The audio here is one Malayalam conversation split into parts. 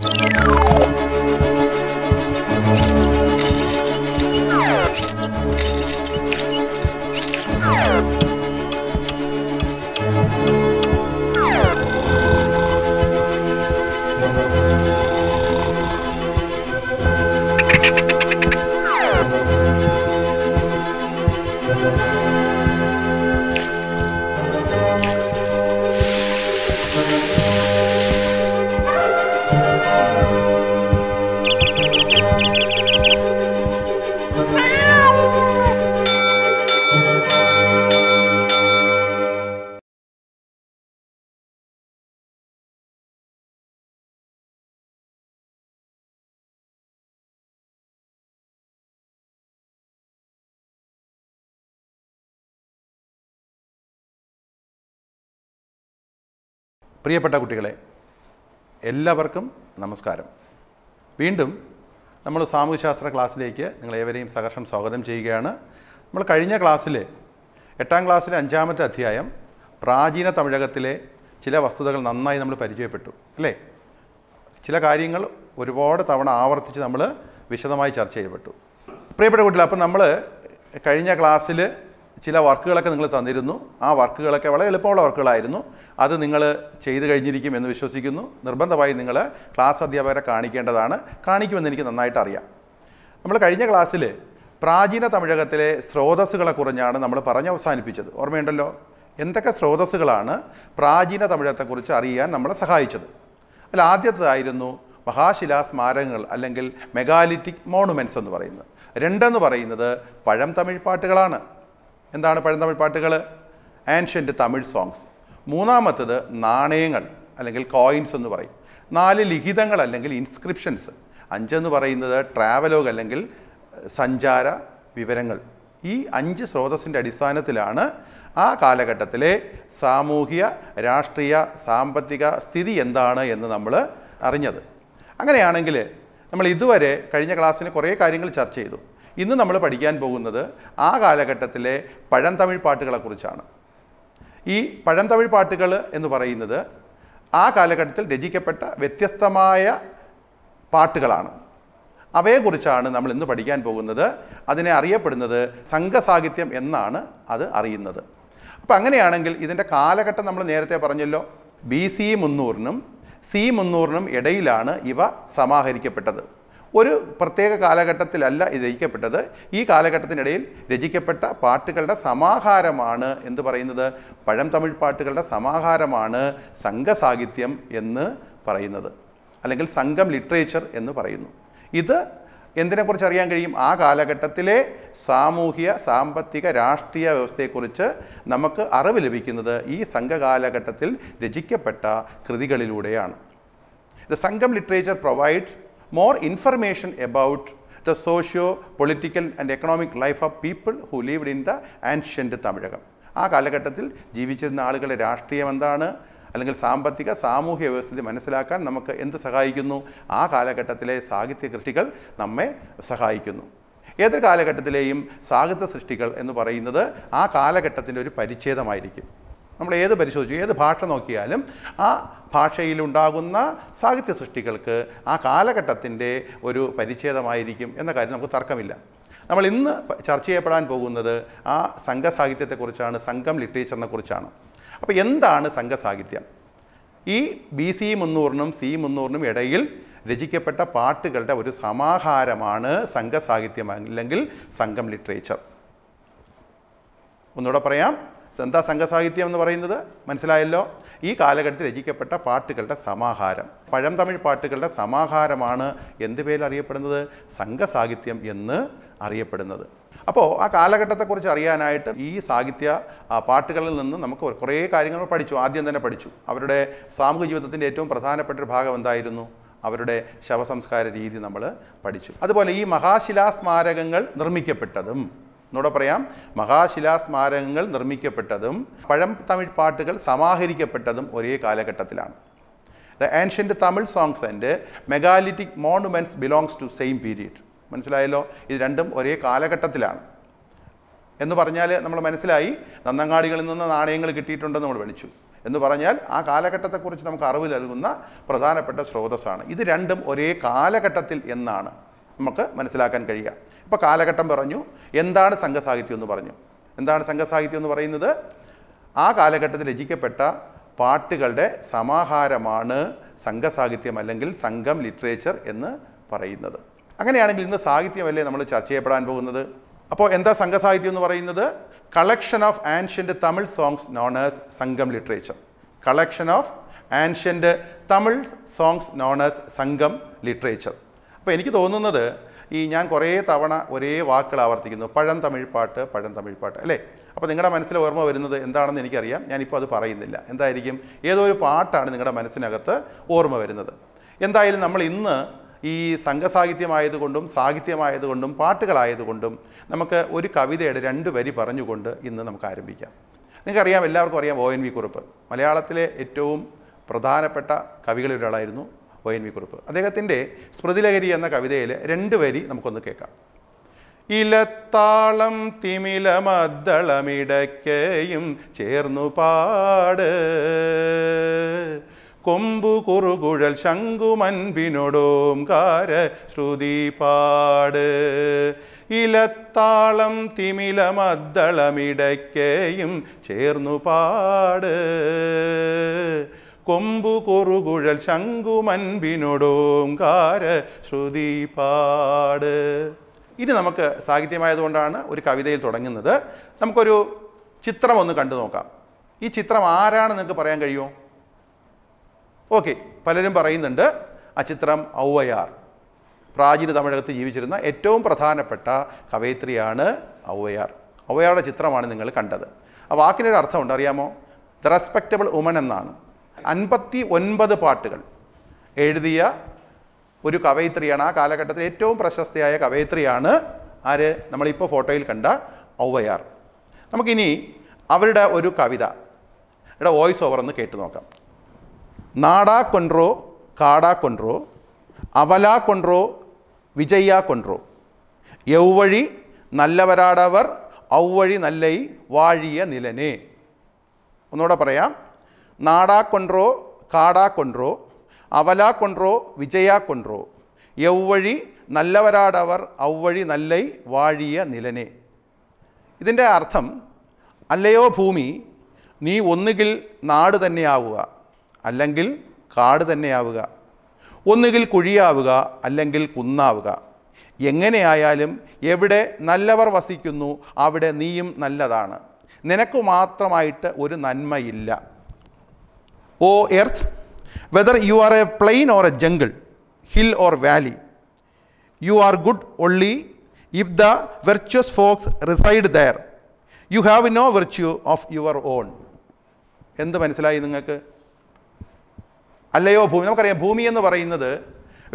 Thank you. പ്രിയപ്പെട്ട കുട്ടികളെ എല്ലാവർക്കും നമസ്കാരം വീണ്ടും നമ്മൾ സാമൂഹ്യശാസ്ത്ര ക്ലാസ്സിലേക്ക് ഏവരെയും സഹർഷം സ്വാഗതം ചെയ്യുകയാണ് നമ്മൾ കഴിഞ്ഞ ക്ലാസ്സിൽ എട്ടാം ക്ലാസ്സിലെ അഞ്ചാമത്തെ അധ്യായം പ്രാചീന തമിഴകത്തിലെ ചില വസ്തുതകൾ നന്നായി നമ്മൾ പരിചയപ്പെട്ടു അല്ലേ ചില കാര്യങ്ങൾ ഒരുപാട് തവണ ആവർത്തിച്ച് നമ്മൾ വിശദമായി ചർച്ച ചെയ്യപ്പെട്ടു പ്രിയപ്പെട്ട കുട്ടികൾ അപ്പം നമ്മൾ കഴിഞ്ഞ ക്ലാസ്സിൽ ചില വർക്കുകളൊക്കെ നിങ്ങൾ തന്നിരുന്നു ആ വർക്കുകളൊക്കെ വളരെ എളുപ്പമുള്ള വർക്കുകളായിരുന്നു അത് നിങ്ങൾ ചെയ്തു കഴിഞ്ഞിരിക്കും എന്ന് വിശ്വസിക്കുന്നു നിർബന്ധമായി നിങ്ങൾ ക്ലാസ് അധ്യാപകരെ കാണിക്കേണ്ടതാണ് കാണിക്കുമെന്ന് എനിക്ക് നന്നായിട്ട് അറിയാം നമ്മൾ കഴിഞ്ഞ ക്ലാസ്സിൽ പ്രാചീന തമിഴകത്തിലെ സ്രോതസ്സുകളെ കുറിച്ചാണ് നമ്മൾ പറഞ്ഞ് അവസാനിപ്പിച്ചത് ഓർമ്മയുണ്ടല്ലോ എന്തൊക്കെ സ്രോതസ്സുകളാണ് പ്രാചീന തമിഴകത്തെക്കുറിച്ച് അറിയാൻ നമ്മളെ സഹായിച്ചത് അതിൽ ആദ്യത്തേതായിരുന്നു മഹാശിലാ സ്മാരകങ്ങൾ അല്ലെങ്കിൽ മെഗാലിറ്റിക് മോണുമെൻസ് എന്ന് പറയുന്നത് രണ്ടെന്ന് പറയുന്നത് പഴം തമിഴ് പാട്ടുകളാണ് എന്താണ് പഴന്തമിഴ് പാട്ടുകൾ ആൻഷ്യൻ്റ് തമിഴ് സോങ്സ് മൂന്നാമത്തത് നാണയങ്ങൾ അല്ലെങ്കിൽ കോയിൻസ് എന്ന് പറയും നാല് ലിഖിതങ്ങൾ അല്ലെങ്കിൽ ഇൻസ്ക്രിപ്ഷൻസ് അഞ്ചെന്ന് പറയുന്നത് ട്രാവലോഗ് അല്ലെങ്കിൽ സഞ്ചാര വിവരങ്ങൾ ഈ അഞ്ച് സ്രോതസ്സിൻ്റെ അടിസ്ഥാനത്തിലാണ് ആ കാലഘട്ടത്തിലെ സാമൂഹിക രാഷ്ട്രീയ സാമ്പത്തിക സ്ഥിതി എന്താണ് എന്ന് നമ്മൾ അറിഞ്ഞത് അങ്ങനെയാണെങ്കിൽ നമ്മൾ ഇതുവരെ കഴിഞ്ഞ ക്ലാസ്സിന് കുറേ കാര്യങ്ങൾ ചർച്ച ചെയ്തു ഇന്ന് നമ്മൾ പഠിക്കാൻ പോകുന്നത് ആ കാലഘട്ടത്തിലെ പഴംതമിഴ് പാട്ടുകളെക്കുറിച്ചാണ് ഈ പഴംതമിഴ് പാട്ടുകൾ എന്ന് പറയുന്നത് ആ കാലഘട്ടത്തിൽ രചിക്കപ്പെട്ട വ്യത്യസ്തമായ പാട്ടുകളാണ് അവയെക്കുറിച്ചാണ് നമ്മൾ ഇന്ന് പഠിക്കാൻ പോകുന്നത് അതിനെ അറിയപ്പെടുന്നത് സംഘസാഹിത്യം എന്നാണ് അത് അറിയുന്നത് അപ്പോൾ അങ്ങനെയാണെങ്കിൽ ഇതിൻ്റെ കാലഘട്ടം നമ്മൾ നേരത്തെ പറഞ്ഞല്ലോ ബി സി മുന്നൂറിനും സി മുന്നൂറിനും ഇടയിലാണ് ഇവ സമാഹരിക്കപ്പെട്ടത് ഒരു പ്രത്യേക കാലഘട്ടത്തിലല്ല ഇത് രചിക്കപ്പെട്ടത് ഈ കാലഘട്ടത്തിനിടയിൽ രചിക്കപ്പെട്ട പാട്ടുകളുടെ സമാഹാരമാണ് എന്ന് പറയുന്നത് പഴം തമിഴ് പാട്ടുകളുടെ സമാഹാരമാണ് സംഘസാഹിത്യം എന്ന് പറയുന്നത് അല്ലെങ്കിൽ സംഘം ലിറ്ററേച്ചർ എന്ന് പറയുന്നു ഇത് എന്തിനെക്കുറിച്ച് അറിയാൻ കഴിയും ആ കാലഘട്ടത്തിലെ സാമൂഹിക സാമ്പത്തിക രാഷ്ട്രീയ വ്യവസ്ഥയെക്കുറിച്ച് നമുക്ക് അറിവ് ലഭിക്കുന്നത് ഈ സംഘകാലഘട്ടത്തിൽ രചിക്കപ്പെട്ട കൃതികളിലൂടെയാണ് the Sangam literature provides more information about the socio political and economic life of people who lived in the ancient Tamilakam ആ കാലഘട്ടത്തിൽ ജീവിച്ചിരുന്ന ആളുകളുടെ രാഷ്ട്രീയം എന്താണ് അല്ലെങ്കിൽ സാമ്പത്തിക സാമൂഹ്യ വ്യവസ്ഥിതി മനസ്സിലാക്കാൻ നമുക്ക് എന്ത് സഹായിക്കുന്നു ആ കാലഘട്ടത്തിലെ സാഹിത്യ കൃഷികൾ നമ്മെ സഹായിക്കുന്നു ഏതൊരു കാലഘട്ടത്തിലെയും സാഹിത്യ സൃഷ്ടികൾ എന്ന് പറയുന്നത് ആ കാലഘട്ടത്തിൻ്റെ ഒരു പരിച്ഛേദമായിരിക്കും നമ്മൾ ഏത് പരിശോധിച്ചു ഏത് ഭാഷ നോക്കിയാലും ആ ഭാഷയിലുണ്ടാകുന്ന സാഹിത്യ സൃഷ്ടികൾക്ക് ആ കാലഘട്ടത്തിൻ്റെ ഒരു പരിച്ഛേദമായിരിക്കും എന്ന കാര്യം നമുക്ക് തർക്കമില്ല നമ്മൾ ഇന്ന് ചർച്ച ചെയ്യപ്പെടാൻ പോകുന്നത് ആ സംഘസാഹിത്യത്തെക്കുറിച്ചാണ് സംഘം ലിറ്ററേച്ചറിനെ കുറിച്ചാണ് അപ്പോൾ എന്താണ് സംഘസാഹിത്യം ഈ ബി സി മുന്നൂറിനും സി മുന്നൂറിനും ഇടയിൽ രചിക്കപ്പെട്ട പാട്ടുകളുടെ ഒരു സമാഹാരമാണ് സംഘസാഹിത്യം അല്ലെങ്കിൽ സംഘം ലിറ്ററേച്ചർ ഒന്നുകൂടെ പറയാം എന്താ സംഘസാഹിത്യം എന്ന് പറയുന്നത് മനസ്സിലായല്ലോ ഈ കാലഘട്ടത്തിൽ രചിക്കപ്പെട്ട പാട്ടുകളുടെ സമാഹാരം പഴം തമിഴ് പാട്ടുകളുടെ സമാഹാരമാണ് എന്ത് പേരിൽ അറിയപ്പെടുന്നത് സംഘസാഹിത്യം എന്ന് അറിയപ്പെടുന്നത് അപ്പോൾ ആ കാലഘട്ടത്തെക്കുറിച്ച് അറിയാനായിട്ട് ഈ സാഹിത്യ പാട്ടുകളിൽ നിന്ന് നമുക്ക് കുറേ കാര്യങ്ങൾ പഠിച്ചു ആദ്യം തന്നെ പഠിച്ചു അവരുടെ സാമൂഹിക ജീവിതത്തിൻ്റെ ഏറ്റവും പ്രധാനപ്പെട്ട ഒരു ഭാഗം എന്തായിരുന്നു അവരുടെ ശവസംസ്കാര രീതി നമ്മൾ പഠിച്ചു അതുപോലെ ഈ മഹാശിലാസ്മാരകങ്ങൾ നിർമ്മിക്കപ്പെട്ടതും എന്നോട് പറയാം മഹാശിലാസ്മാരകങ്ങൾ നിർമ്മിക്കപ്പെട്ടതും പഴം തമിഴ് പാട്ടുകൾ സമാഹരിക്കപ്പെട്ടതും ഒരേ കാലഘട്ടത്തിലാണ് the ancient Tamil songs and megalithic monuments belongs to same period മനസ്സിലായല്ലോ ഇത് രണ്ടും ഒരേ കാലഘട്ടത്തിലാണ് എന്ന് പറഞ്ഞാൽ നമ്മൾ മനസ്സിലായി നന്നങ്ങാടികളിൽ നിന്ന് നാണയങ്ങൾ കിട്ടിയിട്ടുണ്ടെന്ന് നമ്മൾ വിളിച്ചു എന്ന് പറഞ്ഞാൽ ആ കാലഘട്ടത്തെക്കുറിച്ച് നമുക്ക് അറിവ് നൽകുന്ന പ്രധാനപ്പെട്ട സ്രോതസ്സാണ് ഇത് രണ്ടും ഒരേ കാലഘട്ടത്തിൽ എന്നാണ് നമുക്ക് മനസ്സിലാക്കാൻ കഴിയുക ഇപ്പോൾ കാലഘട്ടം പറഞ്ഞു എന്താണ് സംഘസാഹിത്യം എന്ന് പറഞ്ഞു എന്താണ് സംഘസാഹിത്യം എന്ന് പറയുന്നത് ആ കാലഘട്ടത്തിൽ രചിക്കപ്പെട്ട പാട്ടുകളുടെ സമാഹാരമാണ് സംഘസാഹിത്യം അല്ലെങ്കിൽ സംഘം ലിറ്ററേച്ചർ എന്ന് പറയുന്നത് അങ്ങനെയാണെങ്കിൽ ഇന്ന് സാഹിത്യമല്ലേ നമ്മൾ ചർച്ച ചെയ്യപ്പെടാൻ പോകുന്നത് അപ്പോൾ എന്താ സംഘസാഹിത്യം എന്ന് പറയുന്നത് collection of ancient Tamil songs known as Sangam literature collection of ancient Tamil songs known as Sangam literature അപ്പോൾ എനിക്ക് തോന്നുന്നത് ഈ ഞാൻ കുറേ തവണ ഒരേ വാക്കുകൾ ആവർത്തിക്കുന്നു പഴം തമിഴ് പാട്ട് പഴം തമിഴ് പാട്ട് അല്ലേ അപ്പോൾ നിങ്ങളുടെ മനസ്സിൽ ഓർമ്മ വരുന്നത് എന്താണെന്ന് എനിക്കറിയാം ഞാനിപ്പോൾ അത് പറയുന്നില്ല എന്തായിരിക്കും ഏതോ ഒരു പാട്ടാണ് നിങ്ങളുടെ മനസ്സിനകത്ത് ഓർമ്മ വരുന്നത് എന്തായാലും നമ്മൾ ഇന്ന് ഈ സംഘസാഹിത്യമായതുകൊണ്ടും സാഹിത്യമായതുകൊണ്ടും പാട്ടുകളായതുകൊണ്ടും നമുക്ക് ഒരു കവിതയുടെ രണ്ട് വരി പറഞ്ഞുകൊണ്ട് ഇന്ന് നമുക്ക് ആരംഭിക്കാം നിങ്ങൾക്കറിയാം എല്ലാവർക്കും അറിയാം ഒ എൻ വി കുറിപ്പ് മലയാളത്തിലെ ഏറ്റവും പ്രധാനപ്പെട്ട കവികളിൽ ഒരാളായിരുന്നു ഒ എൻ വി കുറുപ്പ് അദ്ദേഹത്തിൻ്റെ സ്മൃതിലഹരി എന്ന കവിതയിൽ രണ്ട് വരി നമുക്കൊന്ന് കേൾക്കാം ഇലത്താളം തിമില മദ്ദളമിടയ്ക്കയും ചേർന്നു പാട് കൊമ്പു കുറുകുഴൽ കാര ശ്രുതി പാട് ഇലത്താളം തിമില മദ്ദളമിടയ്ക്കയും ചേർന്നു പാട് കൊമ്പു കൊറുകുഴൽ ശങ്കുമൻപിനോടോങ്കാര ശ്രുതി പാട് ഇനി നമുക്ക് സാഹിത്യമായതുകൊണ്ടാണ് ഒരു കവിതയിൽ തുടങ്ങുന്നത് നമുക്കൊരു ചിത്രം ഒന്ന് കണ്ടു നോക്കാം ഈ ചിത്രം ആരാണ് നിങ്ങൾക്ക് പറയാൻ കഴിയുമോ ഓക്കെ പലരും പറയുന്നുണ്ട് ആ ചിത്രം ഔവയാർ പ്രാചീന തമിഴകത്ത് ജീവിച്ചിരുന്ന ഏറ്റവും പ്രധാനപ്പെട്ട കവയിത്രിയാണ് ഔവയാർ ഔവയാറുടെ ചിത്രമാണ് നിങ്ങൾ കണ്ടത് ആ വാക്കിനൊരു അർത്ഥമുണ്ട് അറിയാമോ ദ റെസ്പെക്റ്റബിൾ ഉമൻ എന്നാണ് അൻപത്തി ഒൻപത് പാട്ടുകൾ എഴുതിയ ഒരു കവയിത്രിയാണ് ആ കാലഘട്ടത്തിൽ ഏറ്റവും പ്രശസ്തയായ കവയിത്രിയാണ് ആര് നമ്മളിപ്പോൾ ഫോട്ടോയിൽ കണ്ട ഔവയാർ നമുക്കിനി അവരുടെ ഒരു കവിത ഇവിടെ വോയിസ് ഓവർ ഒന്ന് കേട്ടു നോക്കാം നാടാ കൊണ്ട്രോ കാടാ കൊണ്ട്രോ അവലാ കൊണ്ട്രോ വിജയ കൊണ്ട്രോ യൗവഴി നല്ലവരാടവർ ഔവഴി നല്ലൈ വാഴിയ നിലനെ ഒന്നുകൂടെ പറയാം നാടാ കൊൺട്രോ കാടാ കൊൺട്രോ അവലാ കൊൺട്രോ വിജയാ കൊൺട്രോ എവ്വഴി നല്ലവരാടവർ ഔവഴി നല്ലൈ വാഴിയ നിലനെ ഇതിൻ്റെ അർത്ഥം അല്ലയോ ഭൂമി നീ ഒന്നുകിൽ നാട് തന്നെയാവുക അല്ലെങ്കിൽ കാട് തന്നെയാവുക ഒന്നുകിൽ കുഴിയാവുക അല്ലെങ്കിൽ കുന്നാവുക എങ്ങനെയായാലും എവിടെ നല്ലവർ വസിക്കുന്നു അവിടെ നീയും നല്ലതാണ് നിനക്ക് മാത്രമായിട്ട് ഒരു നന്മയില്ല O earth whether you are a plain or a jungle, hill or valley, you are good only if the virtuous folks reside there. You have no virtue of your own. എന്ത് മനസ്സിലായി നിങ്ങൾക്ക് അല്ലയോ ഭൂമി നമുക്കറിയാം ഭൂമി എന്ന് പറയുന്നത്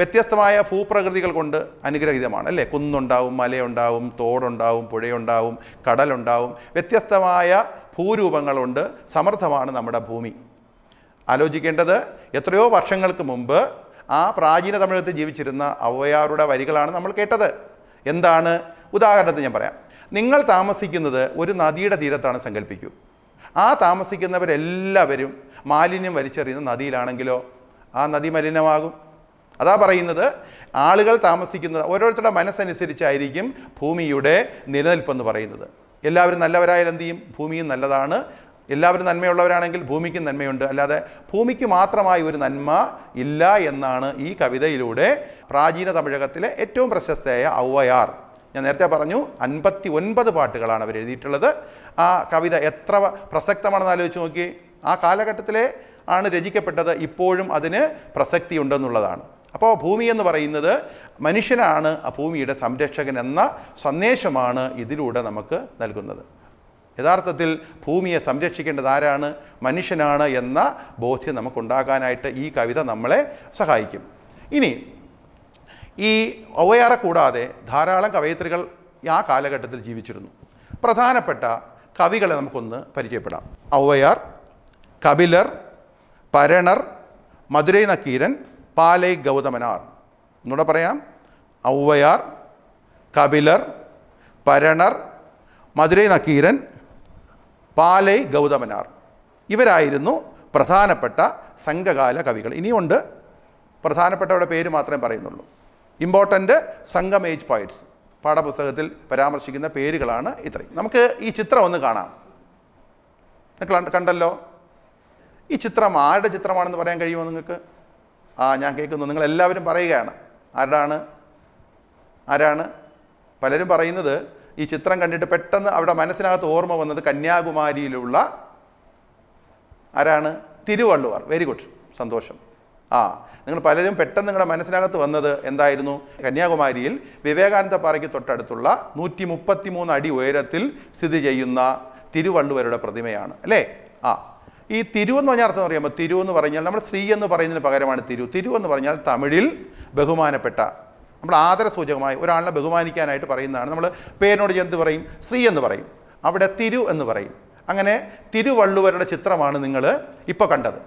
വ്യത്യസ്തമായ ഭൂപ്രകൃതികൾ കൊണ്ട് അനുഗ്രഹീതമാണ് അല്ലേ കുന്നുണ്ടാവും മലയുണ്ടാവും തോടുണ്ടാവും പുഴയുണ്ടാവും കടലുണ്ടാവും വ്യത്യസ്തമായ ഭൂരൂപങ്ങളുണ്ട് സമർത്ഥമാണ് നമ്മുടെ ഭൂമി ആലോചിക്കേണ്ടത് എത്രയോ വർഷങ്ങൾക്ക് മുമ്പ് ആ പ്രാചീന തമിഴത്തിൽ ജീവിച്ചിരുന്ന ഔവയാറുടെ വരികളാണ് നമ്മൾ കേട്ടത് എന്താണ് ഉദാഹരണത്തിന് ഞാൻ പറയാം നിങ്ങൾ താമസിക്കുന്നത് ഒരു നദിയുടെ തീരത്താണ് സങ്കല്പിക്കൂ ആ താമസിക്കുന്നവരെല്ലാവരും മാലിന്യം വലിച്ചെറിയുന്ന നദിയിലാണെങ്കിലോ ആ നദി മലിനമാകും അതാ പറയുന്നത് ആളുകൾ താമസിക്കുന്നത് ഓരോരുത്തരുടെ മനസ്സനുസരിച്ചായിരിക്കും ഭൂമിയുടെ നിലനിൽപ്പെന്ന് പറയുന്നത് എല്ലാവരും നല്ലവരായാൽ എന്ത് ചെയ്യും ഭൂമിയും നല്ലതാണ് എല്ലാവരും നന്മയുള്ളവരാണെങ്കിൽ ഭൂമിക്കും നന്മയുണ്ട് അല്ലാതെ ഭൂമിക്ക് മാത്രമായി ഒരു നന്മ ഇല്ല എന്നാണ് ഈ കവിതയിലൂടെ പ്രാചീന തമിഴകത്തിലെ ഏറ്റവും പ്രശസ്തയായ ഔവയാർ ഞാൻ നേരത്തെ പറഞ്ഞു അൻപത്തി ഒൻപത് പാട്ടുകളാണ് അവർ എഴുതിയിട്ടുള്ളത് ആ കവിത എത്ര പ്രസക്തമാണെന്ന് ആലോചിച്ച് നോക്കി ആ കാലഘട്ടത്തിലെ ആണ് രചിക്കപ്പെട്ടത് ഇപ്പോഴും അതിന് പ്രസക്തി ഉണ്ടെന്നുള്ളതാണ് അപ്പോൾ ഭൂമി എന്ന് പറയുന്നത് മനുഷ്യനാണ് ആ ഭൂമിയുടെ സംരക്ഷകൻ എന്ന സന്ദേശമാണ് ഇതിലൂടെ നമുക്ക് നൽകുന്നത് യഥാർത്ഥത്തിൽ ഭൂമിയെ സംരക്ഷിക്കേണ്ടത് ആരാണ് മനുഷ്യനാണ് എന്ന ബോധ്യം നമുക്കുണ്ടാകാനായിട്ട് ഈ കവിത നമ്മളെ സഹായിക്കും ഇനി ഈ ഒവയാറെ കൂടാതെ ധാരാളം കവയത്രികൾ ആ കാലഘട്ടത്തിൽ ജീവിച്ചിരുന്നു പ്രധാനപ്പെട്ട കവികളെ നമുക്കൊന്ന് പരിചയപ്പെടാം ഔവയാർ കപിലർ പരണർ മധുരൈ നക്കീരൻ പാലൈ ഗൗതമനാർ എന്നൂടെ പറയാം ഔവയാർ കപിലർ പരണർ മധുരൈ നക്കീരൻ പാലൈ ഗൗതമനാർ ഇവരായിരുന്നു പ്രധാനപ്പെട്ട സംഘകാല കവികൾ ഇനിയുണ്ട് പ്രധാനപ്പെട്ടവരുടെ പേര് മാത്രമേ പറയുന്നുള്ളൂ ഇമ്പോർട്ടൻ്റ് സംഘം ഏജ് പോയിറ്റ്സ് പാഠപുസ്തകത്തിൽ പരാമർശിക്കുന്ന പേരുകളാണ് ഇത്രയും നമുക്ക് ഈ ചിത്രം ഒന്ന് കാണാം കണ്ടല്ലോ ഈ ചിത്രം ആരുടെ ചിത്രമാണെന്ന് പറയാൻ കഴിയുമോ നിങ്ങൾക്ക് ആ ഞാൻ കേൾക്കുന്നു നിങ്ങൾ എല്ലാവരും പറയുകയാണ് ആരാണ് ആരാണ് പലരും പറയുന്നത് ഈ ചിത്രം കണ്ടിട്ട് പെട്ടെന്ന് അവിടെ മനസ്സിനകത്ത് ഓർമ്മ വന്നത് കന്യാകുമാരിയിലുള്ള ആരാണ് തിരുവള്ളുവർ വെരി ഗുഡ് സന്തോഷം ആ നിങ്ങൾ പലരും പെട്ടെന്ന് നിങ്ങളുടെ മനസ്സിനകത്ത് വന്നത് എന്തായിരുന്നു കന്യാകുമാരിയിൽ വിവേകാനന്ദ പാറയ്ക്ക് തൊട്ടടുത്തുള്ള നൂറ്റി മുപ്പത്തി മൂന്ന് അടി ഉയരത്തിൽ സ്ഥിതി ചെയ്യുന്ന തിരുവള്ളുവരുടെ പ്രതിമയാണ് അല്ലേ ആ ഈ തിരു എന്ന് പറഞ്ഞാൽ അർത്ഥം അറിയാമോ തിരു എന്ന് പറഞ്ഞാൽ നമ്മുടെ ശ്രീ എന്ന് പറയുന്നതിന് പകരമാണ് തിരു തിരു എന്ന് പറഞ്ഞാൽ തമിഴിൽ ബഹുമാനപ്പെട്ട നമ്മൾ ആദരസൂചകമായി ഒരാളിനെ ബഹുമാനിക്കാനായിട്ട് പറയുന്നതാണ് നമ്മൾ പേരിനോട് എന്ത് പറയും ശ്രീ എന്ന് പറയും അവിടെ തിരു എന്ന് പറയും അങ്ങനെ തിരുവള്ളുവരുടെ ചിത്രമാണ് നിങ്ങൾ ഇപ്പോൾ കണ്ടത്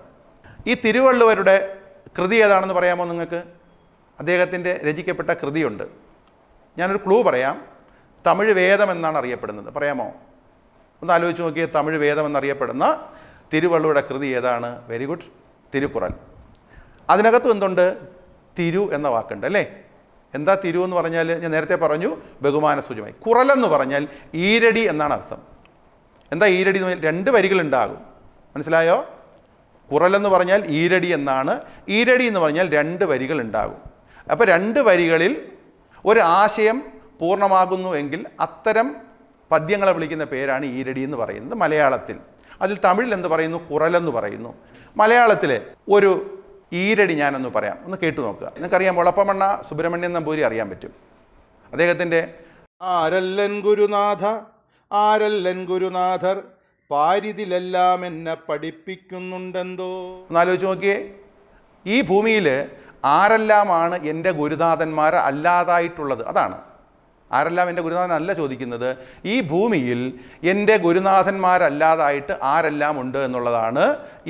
ഈ തിരുവള്ളുവരുടെ കൃതി ഏതാണെന്ന് പറയാമോ നിങ്ങൾക്ക് അദ്ദേഹത്തിൻ്റെ രചിക്കപ്പെട്ട കൃതിയുണ്ട് ഞാനൊരു ക്ലൂ പറയാം തമിഴ് വേദം എന്നാണ് അറിയപ്പെടുന്നത് പറയാമോ ഒന്ന് ആലോചിച്ച് നോക്കിയ തമിഴ് വേദം എന്നറിയപ്പെടുന്ന തിരുവള്ളുവരുടെ കൃതി ഏതാണ് വെരി ഗുഡ് തിരുക്കുറൽ അതിനകത്തും എന്തുണ്ട് തിരു എന്ന വാക്കുണ്ട് അല്ലേ എന്താ തിരുവെന്ന് എന്ന് പറഞ്ഞാൽ ഞാൻ നേരത്തെ പറഞ്ഞു ബഹുമാന സൂചമായി കുറലെന്ന് പറഞ്ഞാൽ ഈരടി എന്നാണ് അർത്ഥം എന്താ ഈരടി എന്ന് പറഞ്ഞാൽ രണ്ട് വരികളുണ്ടാകും മനസ്സിലായോ കുറലെന്ന് പറഞ്ഞാൽ ഈരടി എന്നാണ് ഈരടി എന്ന് പറഞ്ഞാൽ രണ്ട് വരികൾ ഉണ്ടാകും അപ്പോൾ രണ്ട് വരികളിൽ ഒരു ആശയം പൂർണ്ണമാകുന്നു എങ്കിൽ അത്തരം പദ്യങ്ങളെ വിളിക്കുന്ന പേരാണ് ഈരടി എന്ന് പറയുന്നത് മലയാളത്തിൽ അതിൽ തമിഴിൽ എന്ത് പറയുന്നു കുറലെന്ന് പറയുന്നു മലയാളത്തിലെ ഒരു ഈരടി ഞാനൊന്ന് പറയാം ഒന്ന് കേട്ടു നോക്കുക നിങ്ങൾക്കറിയാം ഉളപ്പമണ്ണ സുബ്രഹ്മണ്യൻ നമ്പൂരി അറിയാൻ പറ്റും അദ്ദേഹത്തിൻ്റെ ആരല്ലൻ ഗുരുനാഥ ആരല്ലൻ ഗുരുനാഥർ പാരിതിലെല്ലാം എന്നെ പഠിപ്പിക്കുന്നുണ്ടെന്തോ ഒന്നാലോചിച്ച് നോക്കിയേ ഈ ഭൂമിയിൽ ആരെല്ലാമാണ് എൻ്റെ ഗുരുനാഥന്മാർ അല്ലാതായിട്ടുള്ളത് അതാണ് ആരെല്ലാം എൻ്റെ ഗുരുനാഥനല്ല ചോദിക്കുന്നത് ഈ ഭൂമിയിൽ എൻ്റെ ഗുരുനാഥന്മാരല്ലാതായിട്ട് ആരെല്ലാം ഉണ്ട് എന്നുള്ളതാണ്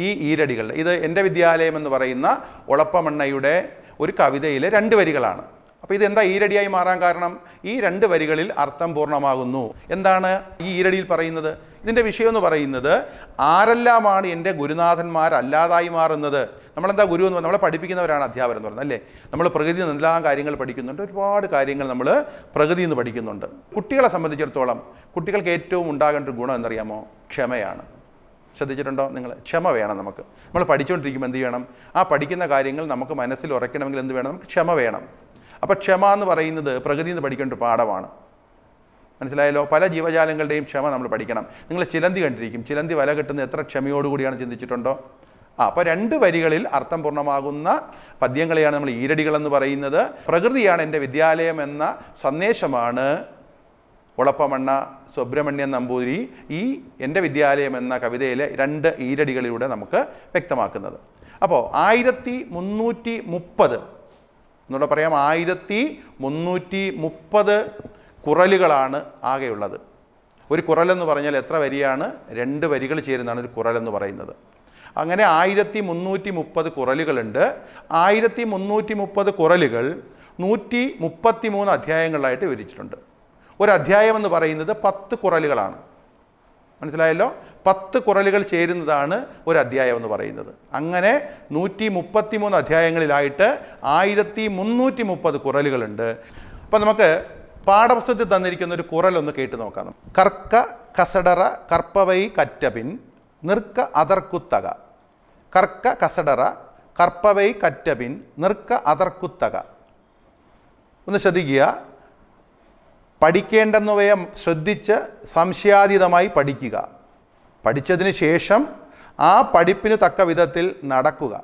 ഈ ഈരടികൾ ഇത് എൻ്റെ വിദ്യാലയം എന്ന് പറയുന്ന ഒളപ്പമണ്ണയുടെ ഒരു കവിതയിലെ രണ്ട് വരികളാണ് അപ്പോൾ ഇതെന്താ ഈരടിയായി മാറാൻ കാരണം ഈ രണ്ട് വരികളിൽ അർത്ഥം പൂർണ്ണമാകുന്നു എന്താണ് ഈ ഈരടിയിൽ പറയുന്നത് ഇതിൻ്റെ വിഷയം എന്ന് പറയുന്നത് ആരെല്ലാമാണ് എൻ്റെ ഗുരുനാഥന്മാരല്ലാതായി മാറുന്നത് നമ്മളെന്താ ഗുരു എന്ന് പറഞ്ഞാൽ നമ്മളെ പഠിപ്പിക്കുന്നവരാണ് അധ്യാപകർ എന്ന് പറഞ്ഞത് അല്ലേ നമ്മൾ പ്രകൃതിയിൽ നിന്ന് എല്ലാ കാര്യങ്ങൾ പഠിക്കുന്നുണ്ട് ഒരുപാട് കാര്യങ്ങൾ നമ്മൾ പ്രകൃതിയിൽ നിന്ന് പഠിക്കുന്നുണ്ട് കുട്ടികളെ സംബന്ധിച്ചിടത്തോളം കുട്ടികൾക്ക് ഏറ്റവും ഉണ്ടാകേണ്ട ഒരു ഗുണം എന്നറിയാമോ ക്ഷമയാണ് ശ്രദ്ധിച്ചിട്ടുണ്ടോ നിങ്ങൾ ക്ഷമ വേണം നമുക്ക് നമ്മൾ പഠിച്ചുകൊണ്ടിരിക്കുമ്പോൾ എന്ത് ചെയ്യണം ആ പഠിക്കുന്ന കാര്യങ്ങൾ നമുക്ക് മനസ്സിൽ ഉറയ്ക്കണമെങ്കിൽ എന്ത് വേണം നമുക്ക് ക്ഷമ വേണം അപ്പോൾ ക്ഷമ എന്ന് പറയുന്നത് പ്രകൃതിയിൽ നിന്ന് പഠിക്കേണ്ട ഒരു പാഠമാണ് മനസ്സിലായല്ലോ പല ജീവജാലങ്ങളുടെയും ക്ഷമ നമ്മൾ പഠിക്കണം നിങ്ങൾ ചിലന്തി കണ്ടിരിക്കും ചിലന്തി വല കിട്ടുന്നത് എത്ര ക്ഷമയോടുകൂടിയാണ് ചിന്തിച്ചിട്ടുണ്ടോ ആ അപ്പോൾ രണ്ട് വരികളിൽ അർത്ഥം പൂർണ്ണമാകുന്ന പദ്യങ്ങളെയാണ് നമ്മൾ ഈരടികളെന്ന് പറയുന്നത് പ്രകൃതിയാണ് എൻ്റെ വിദ്യാലയം എന്ന സന്ദേശമാണ് ഉളപ്പമണ്ണ സുബ്രഹ്മണ്യൻ നമ്പൂതിരി ഈ എൻ്റെ വിദ്യാലയം എന്ന കവിതയിലെ രണ്ട് ഈരടികളിലൂടെ നമുക്ക് വ്യക്തമാക്കുന്നത് അപ്പോൾ ആയിരത്തി മുന്നൂറ്റി മുപ്പത് എന്നുള്ള പറയാം ആയിരത്തി മുന്നൂറ്റി മുപ്പത് കുറലുകളാണ് ആകെയുള്ളത് ഒരു കുറലെന്ന് പറഞ്ഞാൽ എത്ര വരിയാണ് രണ്ട് വരികൾ ചേരുന്നതാണ് ഒരു കുറലെന്ന് പറയുന്നത് അങ്ങനെ ആയിരത്തി മുന്നൂറ്റി മുപ്പത് കുറലുകളുണ്ട് ആയിരത്തി മുന്നൂറ്റി മുപ്പത് കുറലുകൾ നൂറ്റി മുപ്പത്തി മൂന്ന് അധ്യായങ്ങളിലായിട്ട് വിവരിച്ചിട്ടുണ്ട് ഒരു അധ്യായം എന്ന് പറയുന്നത് പത്ത് കുറലുകളാണ് മനസ്സിലായല്ലോ പത്ത് കുറലുകൾ ചേരുന്നതാണ് ഒരു അധ്യായം എന്ന് പറയുന്നത് അങ്ങനെ നൂറ്റി മുപ്പത്തി മൂന്ന് അധ്യായങ്ങളിലായിട്ട് ആയിരത്തി മുന്നൂറ്റി മുപ്പത് കുറലുകളുണ്ട് അപ്പോൾ നമുക്ക് പാഠപുസ്തകത്തിൽ തന്നിരിക്കുന്ന ഒരു കുറലൊന്ന് കേട്ട് നോക്കാം കർക്ക കസടറ കർപ്പവൈ കറ്റപിൻ നിർക്ക അതർക്കുത്തക കർക്ക കസടറ കർപ്പവൈ കറ്റപിൻ നിർക്ക അതർക്കുത്തക ഒന്ന് ശ്രദ്ധിക്കുക പഠിക്കേണ്ടെന്നവയെ ശ്രദ്ധിച്ച് സംശയാതീതമായി പഠിക്കുക പഠിച്ചതിന് ശേഷം ആ പഠിപ്പിന് തക്ക വിധത്തിൽ നടക്കുക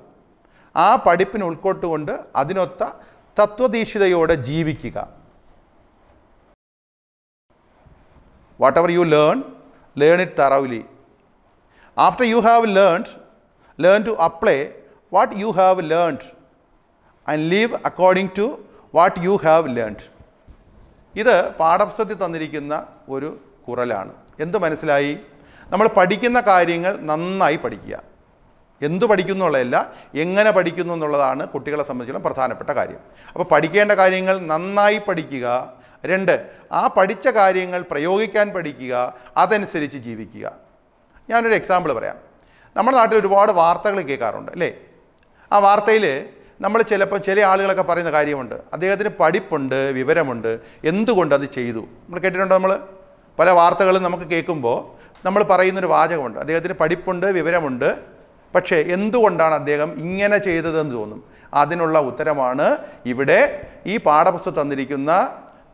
ആ പഠിപ്പിന് ഉൾക്കൊട്ടുകൊണ്ട് അതിനൊത്ത തത്വദീക്ഷിതയോടെ ജീവിക്കുക ever you learn, learn it thoroughly. After you have learned, learn to apply what you have learned and live according to what you have learned. ഇത് പാഠപുസ്തകത്തിൽ തന്നിരിക്കുന്ന ഒരു കുറലാണ് എന്ത് മനസ്സിലായി നമ്മൾ പഠിക്കുന്ന കാര്യങ്ങൾ നന്നായി പഠിക്കുക എന്തു പഠിക്കുന്നു എന്നുള്ളതല്ല എങ്ങനെ പഠിക്കുന്നു എന്നുള്ളതാണ് കുട്ടികളെ സംബന്ധിച്ചിടത്തോളം പ്രധാനപ്പെട്ട കാര്യം അപ്പോൾ പഠിക്കേണ്ട കാര്യങ്ങൾ നന്നായി പഠിക്കുക രണ്ട് ആ പഠിച്ച കാര്യങ്ങൾ പ്രയോഗിക്കാൻ പഠിക്കുക അതനുസരിച്ച് ജീവിക്കുക ഞാനൊരു എക്സാമ്പിൾ പറയാം നമ്മുടെ നാട്ടിൽ ഒരുപാട് വാർത്തകൾ കേൾക്കാറുണ്ട് അല്ലേ ആ വാർത്തയിൽ നമ്മൾ ചിലപ്പോൾ ചില ആളുകളൊക്കെ പറയുന്ന കാര്യമുണ്ട് അദ്ദേഹത്തിന് പഠിപ്പുണ്ട് വിവരമുണ്ട് എന്തുകൊണ്ട് അത് ചെയ്തു നമ്മൾ കേട്ടിട്ടുണ്ടോ നമ്മൾ പല വാർത്തകളും നമുക്ക് കേൾക്കുമ്പോൾ നമ്മൾ പറയുന്നൊരു വാചകമുണ്ട് അദ്ദേഹത്തിന് പഠിപ്പുണ്ട് വിവരമുണ്ട് പക്ഷേ എന്തുകൊണ്ടാണ് അദ്ദേഹം ഇങ്ങനെ ചെയ്തതെന്ന് തോന്നും അതിനുള്ള ഉത്തരമാണ് ഇവിടെ ഈ പാഠപുസ്തകം തന്നിരിക്കുന്ന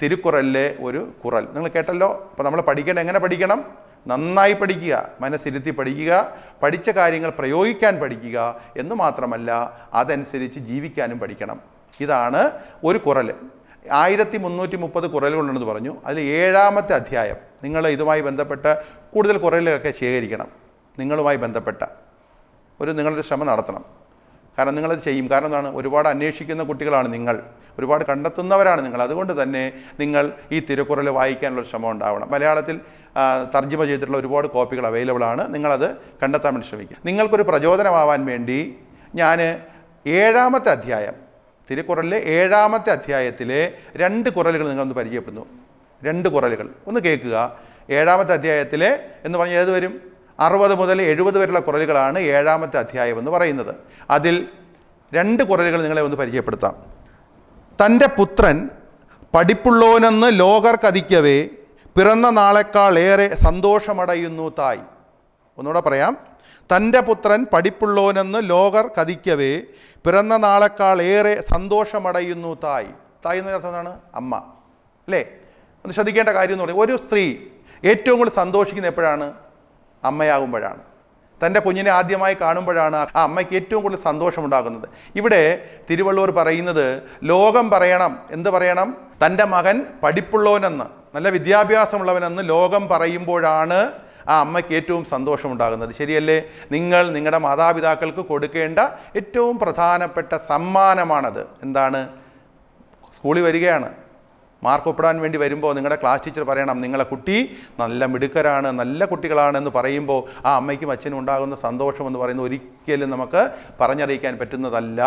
തിരുക്കുറലിലെ ഒരു കുറൽ നിങ്ങൾ കേട്ടല്ലോ അപ്പോൾ നമ്മൾ പഠിക്കേണ്ട എങ്ങനെ പഠിക്കണം നന്നായി പഠിക്കുക മനസ്സിരുത്തി പഠിക്കുക പഠിച്ച കാര്യങ്ങൾ പ്രയോഗിക്കാൻ പഠിക്കുക എന്ന് മാത്രമല്ല അതനുസരിച്ച് ജീവിക്കാനും പഠിക്കണം ഇതാണ് ഒരു കുറൽ ആയിരത്തി മുന്നൂറ്റി മുപ്പത് കുറലുകളുണ്ടെന്ന് പറഞ്ഞു അതിൽ ഏഴാമത്തെ അധ്യായം നിങ്ങൾ ഇതുമായി ബന്ധപ്പെട്ട കൂടുതൽ കുറലുകളൊക്കെ ശേഖരിക്കണം നിങ്ങളുമായി ബന്ധപ്പെട്ട ഒരു നിങ്ങളൊരു ശ്രമം നടത്തണം കാരണം നിങ്ങളത് ചെയ്യും കാരണം എന്താണ് ഒരുപാട് അന്വേഷിക്കുന്ന കുട്ടികളാണ് നിങ്ങൾ ഒരുപാട് കണ്ടെത്തുന്നവരാണ് നിങ്ങൾ അതുകൊണ്ട് തന്നെ നിങ്ങൾ ഈ തിരുക്കുറൽ വായിക്കാനുള്ള ശ്രമം ഉണ്ടാവണം മലയാളത്തിൽ തർജ്ജമ ചെയ്തിട്ടുള്ള ഒരുപാട് കോപ്പികൾ അവൈലബിൾ ആണ് നിങ്ങളത് കണ്ടെത്താൻ വേണ്ടി ശ്രമിക്കുക നിങ്ങൾക്കൊരു പ്രചോദനമാവാൻ വേണ്ടി ഞാൻ ഏഴാമത്തെ അധ്യായം തിരുക്കുറലിലെ ഏഴാമത്തെ അധ്യായത്തിലെ രണ്ട് കുറലുകൾ നിങ്ങളൊന്ന് പരിചയപ്പെടുന്നു രണ്ട് കുറലുകൾ ഒന്ന് കേൾക്കുക ഏഴാമത്തെ അധ്യായത്തിലെ എന്ന് പറഞ്ഞാൽ ഏത് വരും അറുപത് മുതൽ എഴുപത് വരെയുള്ള കുറലുകളാണ് ഏഴാമത്തെ അധ്യായം എന്ന് പറയുന്നത് അതിൽ രണ്ട് കുറലുകൾ നിങ്ങളെ ഒന്ന് പരിചയപ്പെടുത്താം തൻ്റെ പുത്രൻ പഠിപ്പുള്ളവനെന്ന് ലോകർ കതിക്കവേ പിറന്ന നാളെക്കാൾ ഏറെ സന്തോഷമടയുന്നു തായ് ഒന്നുകൂടെ പറയാം തൻ്റെ പുത്രൻ പഠിപ്പുള്ളവനെന്ന് ലോകർ കതിക്കവേ പിറന്ന നാളെക്കാൾ ഏറെ സന്തോഷമടയുന്നു തായ് തായ് എന്ന് അർത്ഥം എന്താണ് അമ്മ അല്ലേ ഒന്ന് ശ്രദ്ധിക്കേണ്ട കാര്യം എന്ന് പറയും ഒരു സ്ത്രീ ഏറ്റവും കൂടുതൽ സന്തോഷിക്കുന്ന എപ്പോഴാണ് അമ്മയാകുമ്പോഴാണ് തൻ്റെ കുഞ്ഞിനെ ആദ്യമായി കാണുമ്പോഴാണ് ആ അമ്മയ്ക്ക് ഏറ്റവും കൂടുതൽ സന്തോഷമുണ്ടാകുന്നത് ഇവിടെ തിരുവള്ളൂർ പറയുന്നത് ലോകം പറയണം എന്ത് പറയണം തൻ്റെ മകൻ പഠിപ്പുള്ളവനെന്ന് നല്ല വിദ്യാഭ്യാസമുള്ളവനെന്ന് ലോകം പറയുമ്പോഴാണ് ആ അമ്മയ്ക്ക് ഏറ്റവും സന്തോഷമുണ്ടാകുന്നത് ശരിയല്ലേ നിങ്ങൾ നിങ്ങളുടെ മാതാപിതാക്കൾക്ക് കൊടുക്കേണ്ട ഏറ്റവും പ്രധാനപ്പെട്ട സമ്മാനമാണത് എന്താണ് സ്കൂളിൽ വരികയാണ് മാർക്ക് ഒപ്പിടാൻ വേണ്ടി വരുമ്പോൾ നിങ്ങളുടെ ക്ലാസ് ടീച്ചർ പറയണം നിങ്ങളെ കുട്ടി നല്ല മിടുക്കരാണ് നല്ല കുട്ടികളാണെന്ന് പറയുമ്പോൾ ആ അമ്മയ്ക്കും അച്ഛനും ഉണ്ടാകുന്ന സന്തോഷം എന്ന് പറയുന്നത് ഒരിക്കലും നമുക്ക് പറഞ്ഞറിയിക്കാൻ പറ്റുന്നതല്ല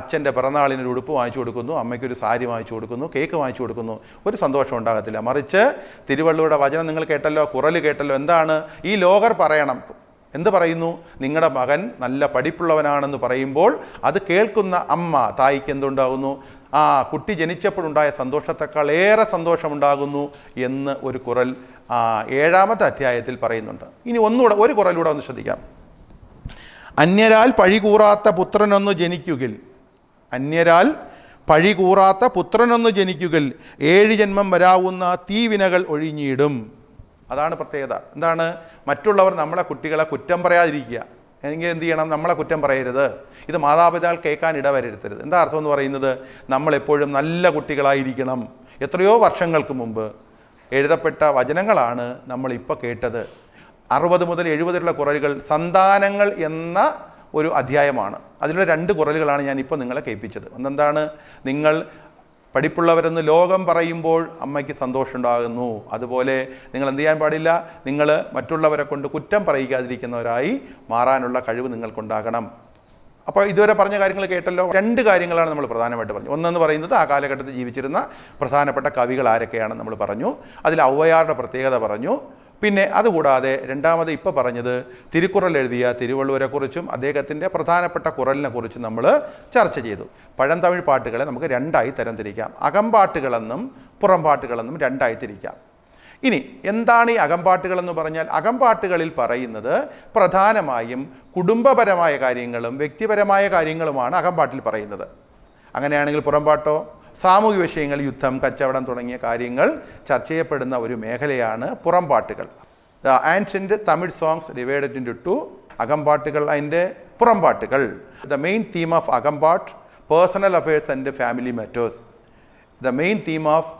അച്ഛൻ്റെ പിറന്നാളിന് ഒരു ഉടുപ്പ് വാങ്ങിച്ചു കൊടുക്കുന്നു അമ്മയ്ക്കൊരു സാരി വാങ്ങിച്ചു കൊടുക്കുന്നു കേക്ക് വാങ്ങിച്ചു കൊടുക്കുന്നു ഒരു സന്തോഷം ഉണ്ടാകത്തില്ല മറിച്ച് തിരുവള്ളുവയുടെ വചനം നിങ്ങൾ കേട്ടല്ലോ കുറൽ കേട്ടല്ലോ എന്താണ് ഈ ലോകർ പറയണം എന്ത് പറയുന്നു നിങ്ങളുടെ മകൻ നല്ല പഠിപ്പുള്ളവനാണെന്ന് പറയുമ്പോൾ അത് കേൾക്കുന്ന അമ്മ തായിക്ക് എന്തുണ്ടാകുന്നു ആ കുട്ടി ജനിച്ചപ്പോഴുണ്ടായ സന്തോഷത്തെക്കാൾ ഏറെ സന്തോഷമുണ്ടാകുന്നു എന്ന് ഒരു കുറൽ ഏഴാമത്തെ അധ്യായത്തിൽ പറയുന്നുണ്ട് ഇനി ഒന്നുകൂടെ ഒരു കുറലൂടെ ഒന്ന് ശ്രദ്ധിക്കാം അന്യരാൽ പഴികൂറാത്ത പുത്രനൊന്നു ജനിക്കുകിൽ അന്യരാൽ പഴികൂറാത്ത പുത്രനൊന്നു ജനിക്കുകിൽ ഏഴ് ജന്മം വരാവുന്ന തീവിനകൾ ഒഴിഞ്ഞിടും അതാണ് പ്രത്യേകത എന്താണ് മറ്റുള്ളവർ നമ്മളെ കുട്ടികളെ കുറ്റം പറയാതിരിക്കുക എങ്കിൽ എന്ത് ചെയ്യണം നമ്മളെ കുറ്റം പറയരുത് ഇത് മാതാപിതാക്കൾ കേൾക്കാൻ ഇടവരുത്തരുത് എന്താ അർത്ഥം എന്ന് പറയുന്നത് നമ്മളെപ്പോഴും നല്ല കുട്ടികളായിരിക്കണം എത്രയോ വർഷങ്ങൾക്ക് മുമ്പ് എഴുതപ്പെട്ട വചനങ്ങളാണ് നമ്മളിപ്പോൾ കേട്ടത് അറുപത് മുതൽ എഴുപതിലുള്ള കുറലുകൾ സന്താനങ്ങൾ എന്ന ഒരു അധ്യായമാണ് അതിലുള്ള രണ്ട് കുറലുകളാണ് ഞാനിപ്പോൾ നിങ്ങളെ കേൾപ്പിച്ചത് ഒന്നെന്താണ് നിങ്ങൾ പഠിപ്പുള്ളവരെന്ന് ലോകം പറയുമ്പോൾ അമ്മയ്ക്ക് സന്തോഷമുണ്ടാകുന്നു അതുപോലെ നിങ്ങൾ എന്ത് ചെയ്യാൻ പാടില്ല നിങ്ങൾ മറ്റുള്ളവരെ കൊണ്ട് കുറ്റം പറയിക്കാതിരിക്കുന്നവരായി മാറാനുള്ള കഴിവ് നിങ്ങൾക്കുണ്ടാകണം അപ്പോൾ ഇതുവരെ പറഞ്ഞ കാര്യങ്ങൾ കേട്ടല്ലോ രണ്ട് കാര്യങ്ങളാണ് നമ്മൾ പ്രധാനമായിട്ട് പറഞ്ഞു ഒന്നെന്ന് പറയുന്നത് ആ കാലഘട്ടത്തിൽ ജീവിച്ചിരുന്ന പ്രധാനപ്പെട്ട കവികൾ ആരൊക്കെയാണെന്ന് നമ്മൾ പറഞ്ഞു അതിൽ ഔവയാറുടെ പ്രത്യേകത പറഞ്ഞു പിന്നെ അതുകൂടാതെ രണ്ടാമത് ഇപ്പോൾ പറഞ്ഞത് തിരുക്കുറൽ എഴുതിയ തിരുവള്ളുവരെക്കുറിച്ചും അദ്ദേഹത്തിൻ്റെ പ്രധാനപ്പെട്ട കുറിച്ചും നമ്മൾ ചർച്ച ചെയ്തു പഴംതമിഴ് പാട്ടുകളെ നമുക്ക് രണ്ടായി തരംതിരിക്കാം അകമ്പാട്ടുകളെന്നും പുറംപാട്ടുകളെന്നും രണ്ടായി തിരിക്കാം ഇനി എന്താണ് ഈ അകമ്പാട്ടുകളെന്ന് പറഞ്ഞാൽ അകമ്പാട്ടുകളിൽ പറയുന്നത് പ്രധാനമായും കുടുംബപരമായ കാര്യങ്ങളും വ്യക്തിപരമായ കാര്യങ്ങളുമാണ് അകമ്പാട്ടിൽ പറയുന്നത് അങ്ങനെയാണെങ്കിൽ പുറംപാട്ടോ സാമൂഹിക വിഷയങ്ങൾ യുദ്ധം കച്ചവടം തുടങ്ങിയ കാര്യങ്ങൾ ചർച്ച ചെയ്യപ്പെടുന്ന ഒരു മേഖലയാണ് പുറംപാട്ടുകൾ the ancient Tamil songs divided into അകമ്പാട്ടുകൾ അതിൻ്റെ പുറംപാട്ടുകൾ ദ മെയിൻ തീം ഓഫ് അകമ്പാട്ട് personal affairs and family matters the main theme of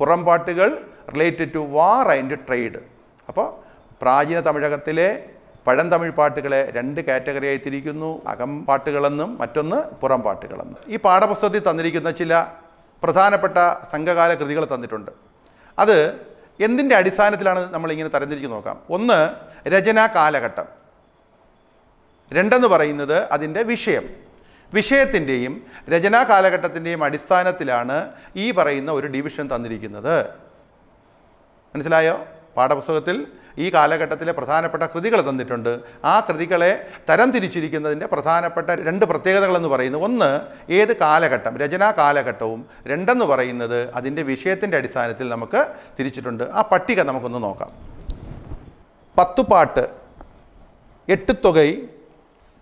പുറംപാട്ടുകൾ related to war and trade അപ്പോൾ പ്രാചീന തമിഴകത്തിലെ പഴംതമിഴ് പാട്ടുകളെ രണ്ട് കാറ്റഗറിയായി തിരിക്കുന്നു അകം പാട്ടുകളെന്നും മറ്റൊന്ന് പുറം പാട്ടുകളെന്നും ഈ പാഠപുസ്തകത്തിൽ തന്നിരിക്കുന്ന ചില പ്രധാനപ്പെട്ട സംഘകാല കൃതികൾ തന്നിട്ടുണ്ട് അത് എന്തിൻ്റെ അടിസ്ഥാനത്തിലാണ് നമ്മളിങ്ങനെ തരംതിരിച്ച് നോക്കാം ഒന്ന് രചനാ കാലഘട്ടം രണ്ടെന്ന് പറയുന്നത് അതിൻ്റെ വിഷയം വിഷയത്തിൻ്റെയും രചനാ കാലഘട്ടത്തിൻ്റെയും അടിസ്ഥാനത്തിലാണ് ഈ പറയുന്ന ഒരു ഡിവിഷൻ തന്നിരിക്കുന്നത് മനസ്സിലായോ പാഠപുസ്തകത്തിൽ ഈ കാലഘട്ടത്തിലെ പ്രധാനപ്പെട്ട കൃതികൾ തന്നിട്ടുണ്ട് ആ കൃതികളെ തരംതിരിച്ചിരിക്കുന്നതിൻ്റെ പ്രധാനപ്പെട്ട രണ്ട് പ്രത്യേകതകളെന്ന് പറയുന്നത് ഒന്ന് ഏത് കാലഘട്ടം രചനാ കാലഘട്ടവും രണ്ടെന്ന് പറയുന്നത് അതിൻ്റെ വിഷയത്തിൻ്റെ അടിസ്ഥാനത്തിൽ നമുക്ക് തിരിച്ചിട്ടുണ്ട് ആ പട്ടിക നമുക്കൊന്ന് നോക്കാം പത്തുപാട്ട് തുകൈ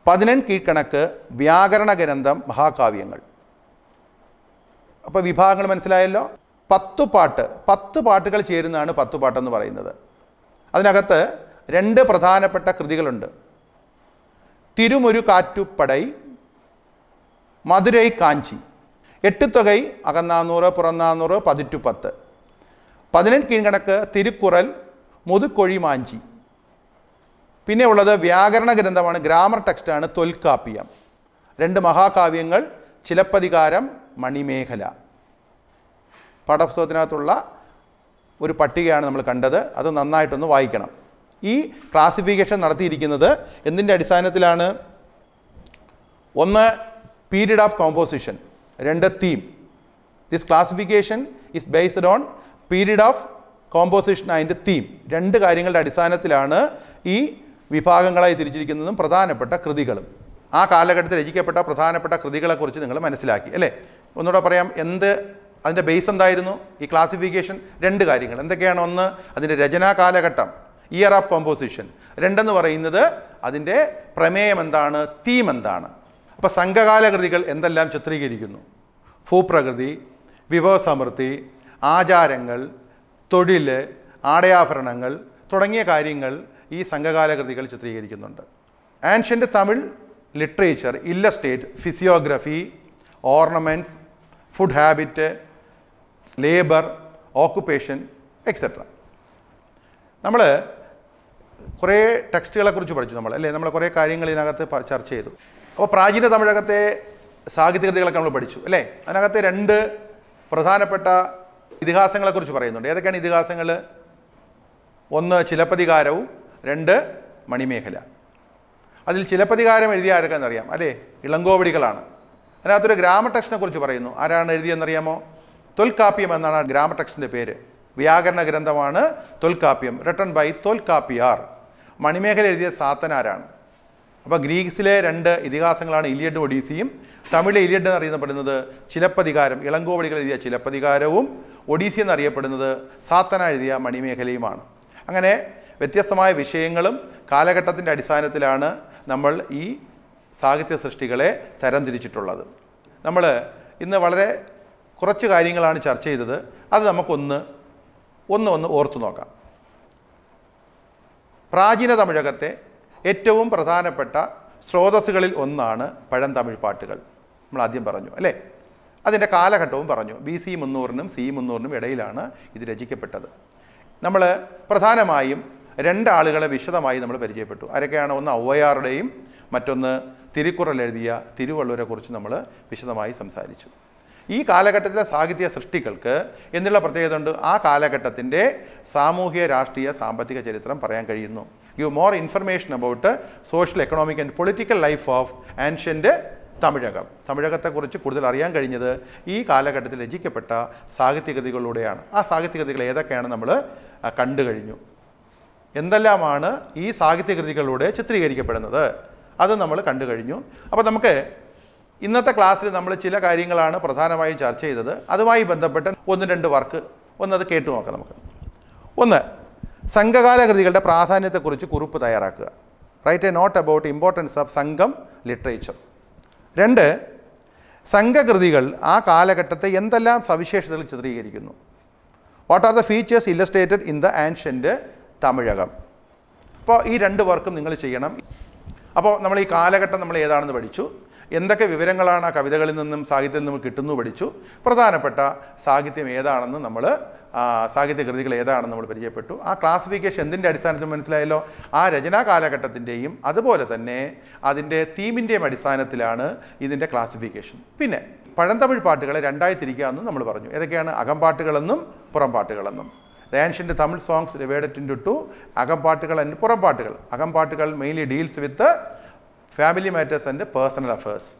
പതിനെൺ കീഴ്ക്കണക്ക് വ്യാകരണ ഗ്രന്ഥം മഹാകാവ്യങ്ങൾ അപ്പോൾ വിഭാഗങ്ങൾ മനസ്സിലായല്ലോ പത്തു പാട്ട് പത്ത് പാട്ടുകൾ ചേരുന്നതാണ് പത്ത് പാട്ടെന്ന് പറയുന്നത് അതിനകത്ത് രണ്ട് പ്രധാനപ്പെട്ട കൃതികളുണ്ട് തിരുമൊരു കാറ്റുപ്പടൈ മധുരൈ കാഞ്ചി തുകൈ അകന്നാന്നൂറ് പുറന്നാന്നൂറ് പതിറ്റു പത്ത് പതിനെട്ട് കീഴ്കണക്ക് തിരുക്കുറൽ മുതുക്കൊഴി മാഞ്ചി പിന്നെ ഉള്ളത് വ്യാകരണ ഗ്രന്ഥമാണ് ഗ്രാമർ ടെക്സ്റ്റാണ് തൊൽക്കാപ്പിയം രണ്ട് മഹാകാവ്യങ്ങൾ ചിലപ്പതികാരം മണിമേഖല പാഠപുസ്തകത്തിനകത്തുള്ള ഒരു പട്ടികയാണ് നമ്മൾ കണ്ടത് അത് നന്നായിട്ടൊന്ന് വായിക്കണം ഈ ക്ലാസിഫിക്കേഷൻ നടത്തിയിരിക്കുന്നത് എന്തിൻ്റെ അടിസ്ഥാനത്തിലാണ് ഒന്ന് പീരിയഡ് ഓഫ് കോമ്പോസിഷൻ രണ്ട് theme this classification is based on period of composition അതിൻ്റെ തീം രണ്ട് കാര്യങ്ങളുടെ അടിസ്ഥാനത്തിലാണ് ഈ വിഭാഗങ്ങളായി തിരിച്ചിരിക്കുന്നതും പ്രധാനപ്പെട്ട കൃതികളും ആ കാലഘട്ടത്തിൽ രചിക്കപ്പെട്ട പ്രധാനപ്പെട്ട കൃതികളെക്കുറിച്ച് നിങ്ങൾ മനസ്സിലാക്കി അല്ലേ ഒന്നുകൂടെ പറയാം എന്ത് അതിൻ്റെ ബേസ് എന്തായിരുന്നു ഈ ക്ലാസിഫിക്കേഷൻ രണ്ട് കാര്യങ്ങൾ എന്തൊക്കെയാണ് ഒന്ന് അതിൻ്റെ രചനാ കാലഘട്ടം ഇയർ ഓഫ് കോമ്പോസിഷൻ രണ്ടെന്ന് പറയുന്നത് അതിൻ്റെ പ്രമേയം എന്താണ് തീം എന്താണ് അപ്പോൾ സംഘകാല കൃതികൾ എന്തെല്ലാം ചിത്രീകരിക്കുന്നു ഭൂപ്രകൃതി വിഭവസമൃദ്ധി ആചാരങ്ങൾ തൊഴിൽ ആടയാഭരണങ്ങൾ തുടങ്ങിയ കാര്യങ്ങൾ ഈ സംഘകാല കൃതികൾ ചിത്രീകരിക്കുന്നുണ്ട് ancient Tamil literature illustrate physiography ornaments food habit labour occupation etcetera നമ്മൾ കുറേ ടെക്സ്റ്റുകളെക്കുറിച്ച് പഠിച്ചു നമ്മൾ അല്ലേ നമ്മൾ കുറേ കാര്യങ്ങൾ ഇതിനകത്ത് ചർച്ച ചെയ്തു അപ്പോൾ പ്രാചീന തമിഴകത്തെ സാഹിത്യകൃതികളൊക്കെ നമ്മൾ പഠിച്ചു അല്ലേ അതിനകത്ത് രണ്ട് പ്രധാനപ്പെട്ട ഇതിഹാസങ്ങളെക്കുറിച്ച് പറയുന്നുണ്ട് ഏതൊക്കെയാണ് ഇതിഹാസങ്ങൾ ഒന്ന് ചിലപ്പതികാരവും രണ്ട് മണിമേഖല അതിൽ ചിലപ്പതികാരം എഴുതിയ എന്നറിയാം അല്ലേ ഇളങ്കോവടികളാണ് അതിനകത്തൊരു ഗ്രാമ ടെക്സ്റ്റിനെ കുറിച്ച് പറയുന്നു ആരാണ് എഴുതിയെന്നറിയാമോ തൊൽക്കാപ്യം എന്നാണ് ഗ്രാമ ടെക്സ്റ്റിൻ്റെ പേര് വ്യാകരണ ഗ്രന്ഥമാണ് തൊൽക്കാപ്യം റിട്ടൺ ബൈ തൊൽക്കാപ്പിയാർ മണിമേഖല എഴുതിയ സാത്തനാരാണ് അപ്പോൾ ഗ്രീസിലെ രണ്ട് ഇതിഹാസങ്ങളാണ് ഇലിയഡ് ഒഡീസിയും തമിഴിലെ ഇലിയഡ് എന്നറിയപ്പെടുന്നത് ചിലപ്പതികാരം ഇളങ്കോവടികൾ എഴുതിയ ചിലപ്പതികാരവും ഒഡീസി എന്നറിയപ്പെടുന്നത് സാത്തന എഴുതിയ മണിമേഖലയുമാണ് അങ്ങനെ വ്യത്യസ്തമായ വിഷയങ്ങളും കാലഘട്ടത്തിൻ്റെ അടിസ്ഥാനത്തിലാണ് നമ്മൾ ഈ സാഹിത്യ സൃഷ്ടികളെ തരംതിരിച്ചിട്ടുള്ളത് നമ്മൾ ഇന്ന് വളരെ കുറച്ച് കാര്യങ്ങളാണ് ചർച്ച ചെയ്തത് അത് നമുക്കൊന്ന് ഒന്ന് ഒന്ന് ഓർത്തു നോക്കാം പ്രാചീന തമിഴകത്തെ ഏറ്റവും പ്രധാനപ്പെട്ട സ്രോതസ്സുകളിൽ ഒന്നാണ് പഴം തമിഴ് പാട്ടുകൾ നമ്മൾ ആദ്യം പറഞ്ഞു അല്ലേ അതിൻ്റെ കാലഘട്ടവും പറഞ്ഞു ബി സി മുന്നൂറിനും സി മുന്നൂറിനും ഇടയിലാണ് ഇത് രചിക്കപ്പെട്ടത് നമ്മൾ പ്രധാനമായും രണ്ടാളുകളെ വിശദമായി നമ്മൾ പരിചയപ്പെട്ടു ആരൊക്കെയാണ് ഒന്ന് ഔവയാറുടെയും മറ്റൊന്ന് തിരുക്കുറൽ എഴുതിയ തിരുവള്ളൂരെക്കുറിച്ച് നമ്മൾ വിശദമായി സംസാരിച്ചു ഈ കാലഘട്ടത്തിലെ സാഹിത്യ സൃഷ്ടികൾക്ക് എന്നുള്ള പ്രത്യേകത ഉണ്ട് ആ കാലഘട്ടത്തിൻ്റെ സാമൂഹിക രാഷ്ട്രീയ സാമ്പത്തിക ചരിത്രം പറയാൻ കഴിയുന്നു give more information about social economic and political life of ancient Tamilakam തമിഴകത്തെക്കുറിച്ച് കൂടുതൽ അറിയാൻ കഴിഞ്ഞത് ഈ കാലഘട്ടത്തിൽ രചിക്കപ്പെട്ട സാഹിത്യകൃതികളിലൂടെയാണ് ആ സാഹിത്യകൃതികൾ ഏതൊക്കെയാണ് നമ്മൾ കണ്ടു കഴിഞ്ഞു എന്തെല്ലാമാണ് ഈ സാഹിത്യകൃതികളിലൂടെ ചിത്രീകരിക്കപ്പെടുന്നത് അത് നമ്മൾ കണ്ടു കഴിഞ്ഞു അപ്പോൾ നമുക്ക് ഇന്നത്തെ ക്ലാസ്സിൽ നമ്മൾ ചില കാര്യങ്ങളാണ് പ്രധാനമായും ചർച്ച ചെയ്തത് അതുമായി ബന്ധപ്പെട്ട് ഒന്ന് രണ്ട് വർക്ക് ഒന്നത് കേട്ടു നോക്കാം നമുക്ക് ഒന്ന് സംഘകാല കൃതികളുടെ പ്രാധാന്യത്തെക്കുറിച്ച് കുറിപ്പ് തയ്യാറാക്കുക write a note about importance of Sangam literature രണ്ട് സംഘകൃതികൾ ആ കാലഘട്ടത്തെ എന്തെല്ലാം സവിശേഷതകൾ ചിത്രീകരിക്കുന്നു what are the features illustrated in the ancient Tamilakam അപ്പോൾ ഈ രണ്ട് വർക്കും നിങ്ങൾ ചെയ്യണം അപ്പോൾ നമ്മൾ ഈ കാലഘട്ടം നമ്മൾ ഏതാണെന്ന് പഠിച്ചു എന്തൊക്കെ വിവരങ്ങളാണ് ആ കവിതകളിൽ നിന്നും സാഹിത്യത്തിൽ നിന്നും കിട്ടുന്നു പഠിച്ചു പ്രധാനപ്പെട്ട സാഹിത്യം ഏതാണെന്ന് നമ്മൾ സാഹിത്യ കൃതികൾ ഏതാണെന്ന് നമ്മൾ പരിചയപ്പെട്ടു ആ ക്ലാസിഫിക്കേഷൻ എന്തിൻ്റെ അടിസ്ഥാനത്തിൽ മനസ്സിലായല്ലോ ആ രചനാ കാലഘട്ടത്തിൻ്റെയും അതുപോലെ തന്നെ അതിൻ്റെ തീമിൻ്റെയും അടിസ്ഥാനത്തിലാണ് ഇതിൻ്റെ ക്ലാസിഫിക്കേഷൻ പിന്നെ പഴന്തമിഴ് പാട്ടുകളെ രണ്ടായി തിരിക്കുക എന്നും നമ്മൾ പറഞ്ഞു ഏതൊക്കെയാണ് അകംപാട്ടുകളെന്നും പുറംപാട്ടുകളെന്നും the ancient Tamil songs divided into അകംപാട്ടുകൾ ആൻഡ് പുറംപാട്ടുകൾ അകംപാട്ടുകൾ mainly deals with family matters and personal affairs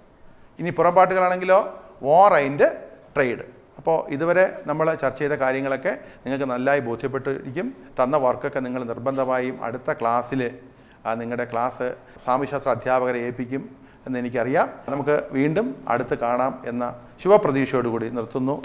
ഇനി പുറംപാട്ടുകളാണെങ്കിലോ വോർ ആൻഡ് ട്രേഡ് അപ്പോൾ ഇതുവരെ നമ്മൾ ചർച്ച ചെയ്ത കാര്യങ്ങളൊക്കെ നിങ്ങൾക്ക് നല്ലതായി ബോധ്യപ്പെട്ടിരിക്കും തന്ന വർക്കൊക്കെ നിങ്ങൾ നിർബന്ധമായും അടുത്ത ക്ലാസ്സിൽ നിങ്ങളുടെ ക്ലാസ് സാമ്യശാസ്ത്ര അധ്യാപകരെ ഏൽപ്പിക്കും എന്ന് എനിക്കറിയാം നമുക്ക് വീണ്ടും അടുത്ത് കാണാം എന്ന ശുഭപ്രതീക്ഷയോടുകൂടി നിർത്തുന്നു